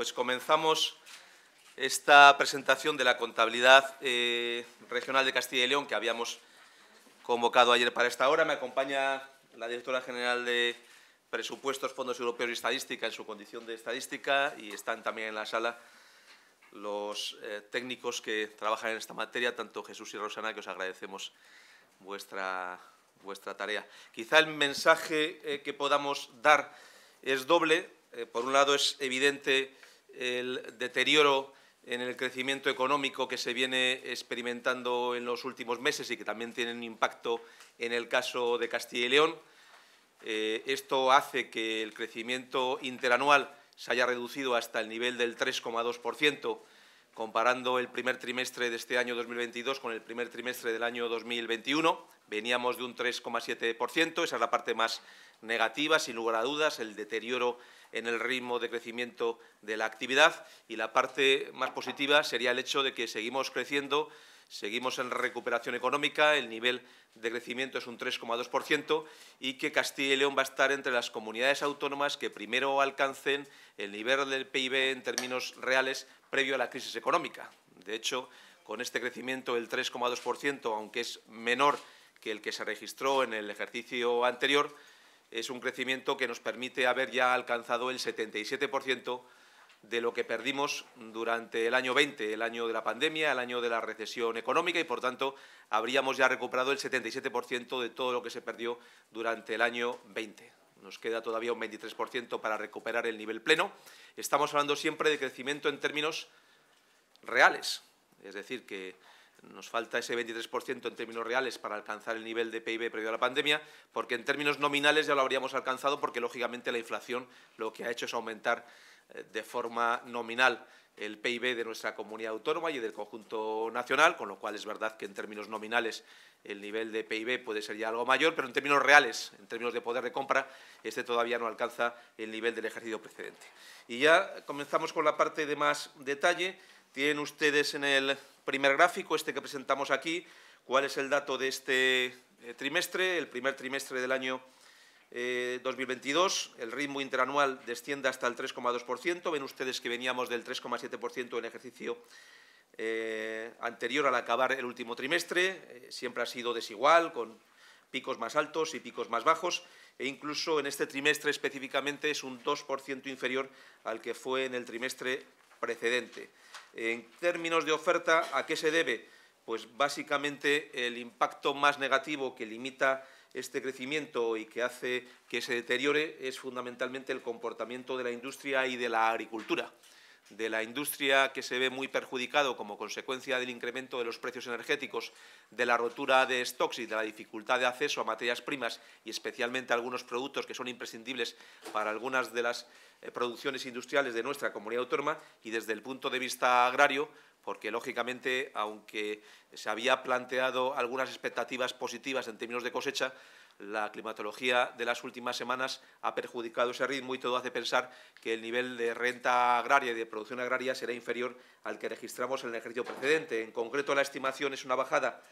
pues comenzamos esta presentación de la contabilidad eh, regional de Castilla y León que habíamos convocado ayer para esta hora. Me acompaña la directora general de Presupuestos, Fondos Europeos y Estadística en su condición de estadística y están también en la sala los eh, técnicos que trabajan en esta materia, tanto Jesús y Rosana, que os agradecemos vuestra, tarea. Quizá el mensaje eh, que podamos dar es doble. por un lado, es evidente el deterioro en el crecimiento económico que se viene experimentando en los últimos meses y que también tiene un impacto en el caso de Castilla y León. Eh, esto hace que el crecimiento interanual se haya reducido hasta el nivel del 3,2%, comparando el primer trimestre de este año 2022 con el primer trimestre del año 2021. Veníamos de un 3,7%, esa es la parte más negativa, sin lugar a dudas, el deterioro en el ritmo de crecimiento de la actividad y la parte más positiva sería el hecho de que seguimos creciendo, seguimos en recuperación económica, el nivel de crecimiento es un 3,2% y que Castilla y León va a estar entre las comunidades autónomas que primero alcancen el nivel del PIB en términos reales previo a la crisis económica. De hecho, con este crecimiento del 3,2%, aunque es menor que el que se registró en el ejercicio anterior, es un crecimiento que nos permite haber ya alcanzado el 77% de lo que perdimos durante el año 20, el año de la pandemia, el año de la recesión económica y, por tanto, habríamos ya recuperado el 77% de todo lo que se perdió durante el año 20. Nos queda todavía un 23% para recuperar el nivel pleno. Estamos hablando siempre de crecimiento en términos reales, es decir, que nos falta ese 23% en términos reales para alcanzar el nivel de PIB previo a la pandemia, porque en términos nominales ya lo habríamos alcanzado, porque lógicamente la inflación lo que ha hecho es aumentar eh, de forma nominal el PIB de nuestra comunidad autónoma y del conjunto nacional, con lo cual es verdad que en términos nominales el nivel de PIB puede ser ya algo mayor, pero en términos reales, en términos de poder de compra, este todavía no alcanza el nivel del ejercicio precedente. Y ya comenzamos con la parte de más detalle. Tienen ustedes en el primer gráfico, este que presentamos aquí, cuál es el dato de este eh, trimestre, el primer trimestre del año 2022, eh, el ritmo interanual desciende hasta el 3,2%. Ven ustedes que veníamos del 3,7% en ejercicio eh, anterior al acabar el último trimestre. siempre ha sido desigual, con picos más altos y picos más bajos. E incluso en este trimestre específicamente es un 2% inferior al que fue en el trimestre precedente. En términos de oferta, ¿a qué se debe? Pues básicamente el impacto más negativo que limita este crecimiento y que hace que se deteriore es fundamentalmente el comportamiento de la industria y de la agricultura de la industria que se ve muy perjudicado como consecuencia del incremento de los precios energéticos, de la rotura de stocks y de la dificultad de acceso a materias primas y especialmente a algunos productos que son imprescindibles para algunas de las eh, producciones industriales de nuestra comunidad autónoma y desde el punto de vista agrario, porque lógicamente, aunque se había planteado algunas expectativas positivas en términos de cosecha, la climatología de las últimas semanas ha perjudicado ese ritmo y todo hace pensar que el nivel de renta agraria y de producción agraria será inferior al que registramos en el ejercicio precedente. En concreto, la estimación es una bajada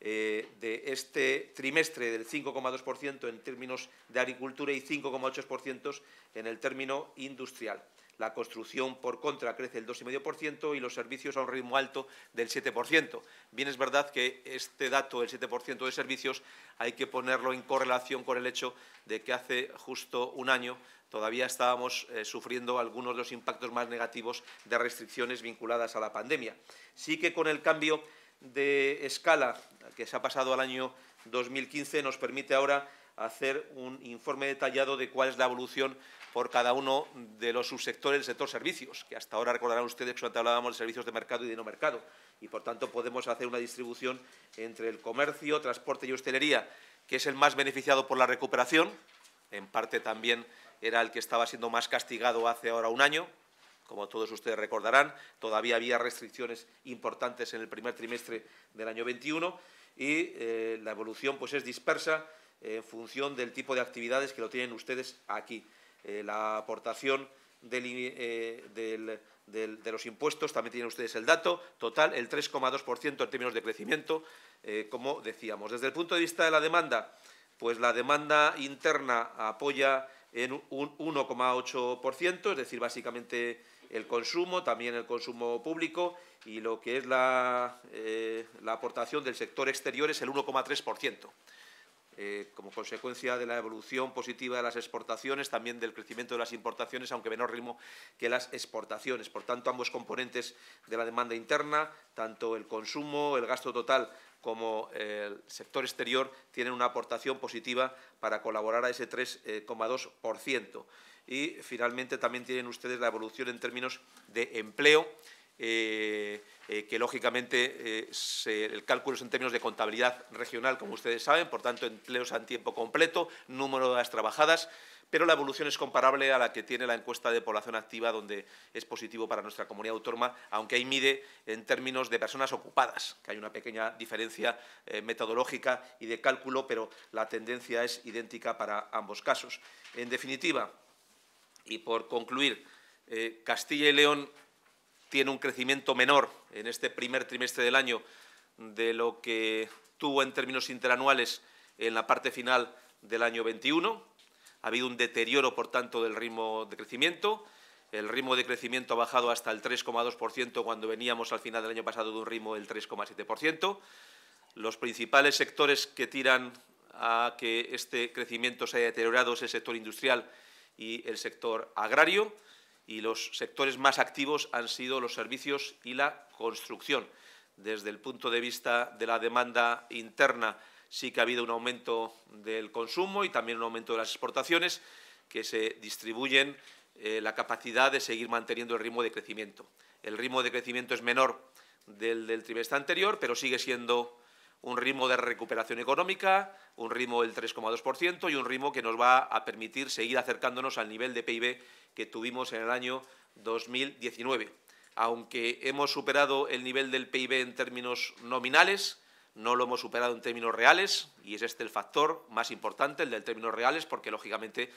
eh, de este trimestre del 5,2% en términos de agricultura y 5,8% en el término industrial la construcción por contra crece el 2,5% y los servicios a un ritmo alto del 7%. Bien es verdad que este dato del 7% de servicios hay que ponerlo en correlación con el hecho de que hace justo un año todavía estábamos eh, sufriendo algunos de los impactos más negativos de restricciones vinculadas a la pandemia. Sí que con el cambio de escala que se ha pasado al año 2015 nos permite ahora hacer un informe detallado de cuál es la evolución por cada uno de los subsectores del sector servicios, que hasta ahora recordarán ustedes que solamente hablábamos de servicios de mercado y de no mercado. Y, por tanto, podemos hacer una distribución entre el comercio, transporte y hostelería, que es el más beneficiado por la recuperación. En parte también era el que estaba siendo más castigado hace ahora un año, como todos ustedes recordarán, todavía había restricciones importantes en el primer trimestre del año 21 y eh, la evolución pues, es dispersa en función del tipo de actividades que lo tienen ustedes aquí. Eh, la aportación eh, de los impuestos, también tienen ustedes el dato, total el 3,2% en términos de crecimiento, eh, como decíamos. Desde el punto de vista de la demanda, pues la demanda interna apoya en un 1,8%, es decir, básicamente el consumo, también el consumo público y lo que es la aportación del sector exterior es el 1,3%. Eh, como consecuencia de la evolución positiva de las exportaciones, también del crecimiento de las importaciones, aunque menor ritmo que las exportaciones. Por tanto, ambos componentes de la demanda interna, tanto el consumo, el gasto total como eh, el sector exterior, tienen una aportación positiva para colaborar a ese 3,2%. Eh, y, finalmente, también tienen ustedes la evolución en términos de empleo, eh, eh, que lógicamente eh, el cálculo es en términos de contabilidad regional, como ustedes saben, por tanto, empleos a tiempo completo, número de las trabajadas, pero la evolución es comparable a la que tiene la encuesta de población activa, donde es positivo para nuestra comunidad autónoma, aunque ahí mide en términos de personas ocupadas, que hay una pequeña diferencia metodológica y de cálculo, pero la tendencia es idéntica para ambos casos. En definitiva, y por concluir, Castilla y León tiene un crecimiento menor en este primer trimestre del año de lo que tuvo en términos interanuales en la parte final del año 21. Ha habido un deterioro, por tanto, del ritmo de crecimiento. El ritmo de crecimiento ha bajado hasta el 3,2% cuando veníamos al final del año pasado de un ritmo del 3,7%. Los principales sectores que tiran a que este crecimiento se haya deteriorado es el sector industrial y el sector agrario y los sectores más activos han sido los servicios y la construcción. Desde el punto de vista de la demanda interna sí que ha habido un aumento del consumo y también un aumento de las exportaciones que se distribuyen eh, la capacidad de seguir manteniendo el ritmo de crecimiento. El ritmo de crecimiento es menor del, del trimestre anterior, pero sigue siendo un ritmo de recuperación económica, un ritmo del 3,2% y un ritmo que nos va a permitir seguir acercándonos al nivel de PIB que tuvimos en el año 2019. Aunque hemos superado el nivel del PIB en términos nominales, no lo hemos superado en términos reales y es este el factor más importante, el del término reales, porque lógicamente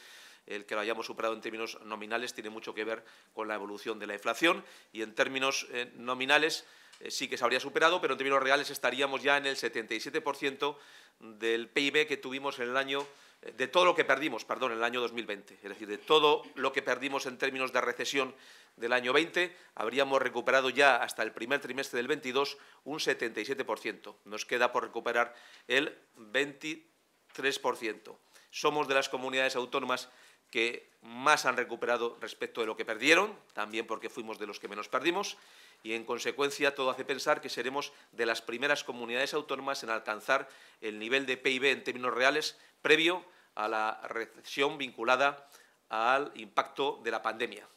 el que lo hayamos superado en términos nominales tiene mucho que ver con la evolución de la inflación y en términos eh, nominales eh, sí que se habría superado, pero en términos reales estaríamos ya en el 77% del PIB que tuvimos en el año, eh, de todo lo que perdimos, perdón, en el año 2020. Es decir, de todo lo que perdimos en términos de recesión del año 20, habríamos recuperado ya hasta el primer trimestre del 22 un 77%. Nos queda por recuperar el 23%. Somos de las comunidades autónomas que más han recuperado respecto de lo que perdieron, también porque fuimos de los que menos perdimos, y, en consecuencia, todo hace pensar que seremos de las primeras comunidades autónomas en alcanzar el nivel de PIB en términos reales previo a la recesión vinculada al impacto de la pandemia.